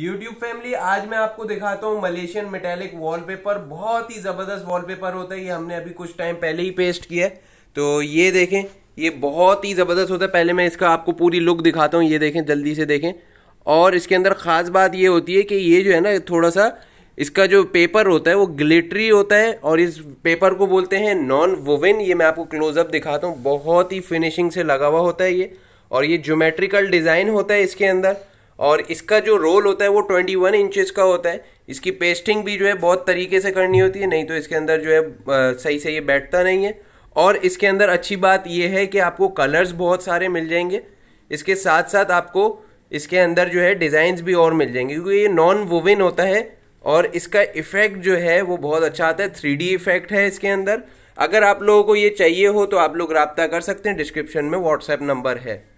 YouTube family आज मैं आपको दिखाता हूँ मलेशियन मेटेलिक वॉलपेपर बहुत ही ज़बरदस्त वॉलपेपर होता है ये हमने अभी कुछ टाइम पहले ही पेस्ट किया है तो ये देखें ये बहुत ही ज़बरदस्त होता है पहले मैं इसका आपको पूरी लुक दिखाता हूँ ये देखें जल्दी से देखें और इसके अंदर ख़ास बात ये होती है कि ये जो है ना थोड़ा सा इसका जो पेपर होता है वो ग्लिटरी होता है और इस पेपर को बोलते हैं नॉन वोवेन ये मैं आपको क्लोजअप दिखाता हूँ बहुत ही फिनिशिंग से लगा हुआ होता है ये और ये जोमेट्रिकल डिज़ाइन होता है इसके अंदर और इसका जो रोल होता है वो ट्वेंटी वन इंचज़ का होता है इसकी पेस्टिंग भी जो है बहुत तरीके से करनी होती है नहीं तो इसके अंदर जो है सही से ये बैठता नहीं है और इसके अंदर अच्छी बात ये है कि आपको कलर्स बहुत सारे मिल जाएंगे इसके साथ साथ आपको इसके अंदर जो है डिज़ाइंस भी और मिल जाएंगे क्योंकि ये नॉन वोविन होता है और इसका इफ़ेक्ट जो है वो बहुत अच्छा आता है थ्री इफ़ेक्ट है इसके अंदर अगर आप लोगों को ये चाहिए हो तो आप लोग रबता कर सकते हैं डिस्क्रिप्शन में व्हाट्सएप नंबर है